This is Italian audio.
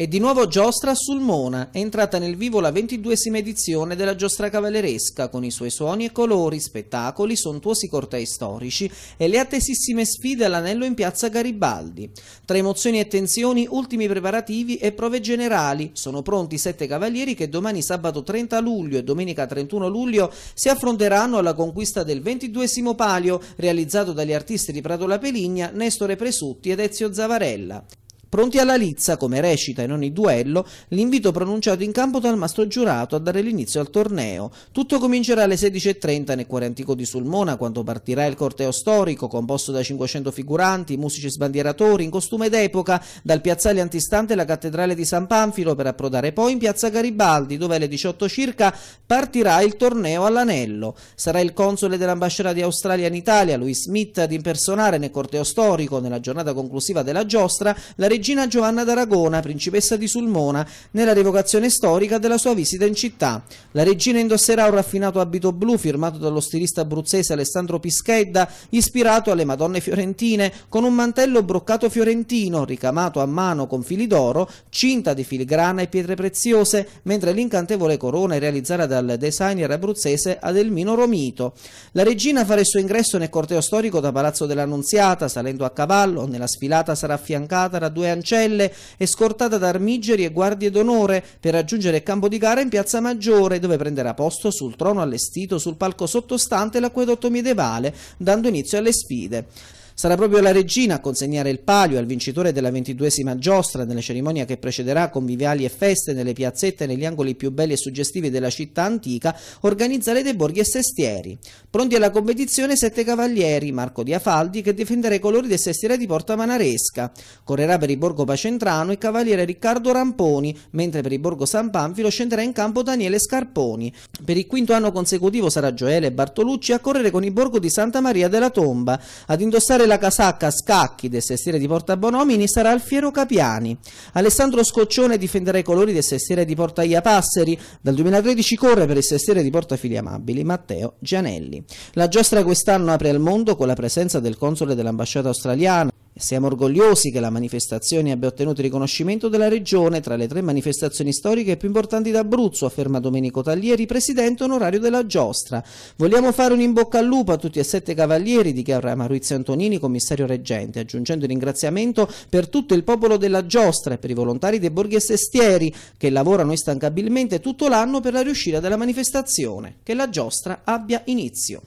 E di nuovo giostra a Sulmona, è entrata nel vivo la ventiduesima edizione della giostra cavalleresca, con i suoi suoni e colori, spettacoli, sontuosi cortei storici e le attesissime sfide all'anello in piazza Garibaldi. Tra emozioni e tensioni, ultimi preparativi e prove generali, sono pronti i sette cavalieri che domani sabato 30 luglio e domenica 31 luglio si affronteranno alla conquista del ventiduesimo palio, realizzato dagli artisti di Prato La Peligna, Nestore Presutti ed Ezio Zavarella. Pronti alla lizza, come recita in ogni duello, l'invito pronunciato in campo dal mastro giurato a dare l'inizio al torneo. Tutto comincerà alle 16.30 nel cuore antico di Sulmona, quando partirà il corteo storico, composto da 500 figuranti, musici sbandieratori, in costume d'epoca, dal piazzale antistante la cattedrale di San Panfilo, per approdare poi in piazza Garibaldi, dove alle 18 circa partirà il torneo all'anello. Sarà il console dell'ambasciata di Australia in Italia, Louis Smith, ad impersonare nel corteo storico, nella giornata conclusiva della giostra, la regione regina Giovanna d'Aragona, principessa di Sulmona, nella rievocazione storica della sua visita in città. La regina indosserà un raffinato abito blu firmato dallo stilista abruzzese Alessandro Pischedda, ispirato alle Madonne fiorentine, con un mantello broccato fiorentino, ricamato a mano con fili d'oro, cinta di filigrana e pietre preziose, mentre l'incantevole corona è realizzata dal designer abruzzese Adelmino Romito. La regina farà il suo ingresso nel corteo storico da Palazzo dell'Annunziata, salendo a cavallo, nella sfilata sarà affiancata da due alle ancelle escortata da armigeri e guardie d'onore per raggiungere il campo di gara in Piazza Maggiore dove prenderà posto sul trono allestito sul palco sottostante l'acquedotto medievale dando inizio alle sfide. Sarà proprio la regina a consegnare il palio al vincitore della ventiduesima giostra nella cerimonia che precederà conviviali e feste nelle piazzette e negli angoli più belli e suggestivi della città antica, organizzare dei borghi e sestieri. Pronti alla competizione sette cavalieri, Marco Diafaldi, che difenderà i colori del sestiere di Porta Manaresca. Correrà per il borgo Pacentrano il cavaliere Riccardo Ramponi, mentre per il borgo San Panfilo scenderà in campo Daniele Scarponi. Per il quinto anno consecutivo sarà Gioele Bartolucci a correre con il borgo di Santa Maria della Tomba. Ad indossare la casacca a scacchi del sestiere di Porta Bonomini sarà Alfiero Capiani. Alessandro Scoccione difenderà i colori del sestiere di Porta Iapasseri. Dal 2013 corre per il sestiere di Porta Fili Amabili, Matteo Gianelli. La giostra quest'anno apre al mondo con la presenza del console dell'ambasciata australiana siamo orgogliosi che la manifestazione abbia ottenuto il riconoscimento della regione tra le tre manifestazioni storiche più importanti d'Abruzzo, afferma Domenico Taglieri, presidente onorario della giostra. Vogliamo fare un in bocca al lupo a tutti e sette cavalieri, dichiara Maurizio Antonini, commissario reggente, aggiungendo il ringraziamento per tutto il popolo della giostra e per i volontari dei borghi e sestieri che lavorano instancabilmente tutto l'anno per la riuscita della manifestazione. Che la giostra abbia inizio.